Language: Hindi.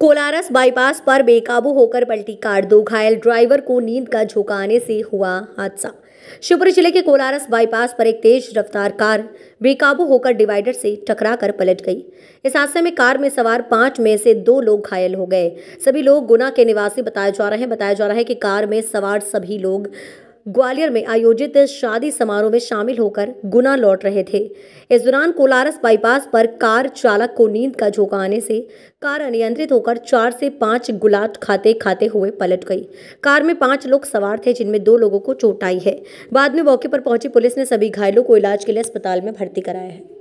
कोलारस बाईपास पर बेकाबू होकर पलटी कार दो घायल ड्राइवर को नींद का झोंका आने से हुआ हादसा शिवपुरी जिले के कोलारस बाईपास पर एक तेज रफ्तार कार बेकाबू होकर डिवाइडर से टकरा कर पलट गई इस हादसे में कार में सवार पांच में से दो लोग घायल हो गए सभी लोग गुना के निवासी बताए जा रहे हैं बताया जा रहा है कि कार में सवार सभी लोग ग्वालियर में आयोजित शादी समारोह में शामिल होकर गुना लौट रहे थे इस दौरान कोलारस बाईपास पर कार चालक को नींद का झोंका आने से कार अनियंत्रित होकर चार से पांच गुलाट खाते खाते हुए पलट गई कार में पांच लोग सवार थे जिनमें दो लोगों को चोट आई है बाद में मौके पर पहुंची पुलिस ने सभी घायलों को इलाज के लिए अस्पताल में भर्ती कराया है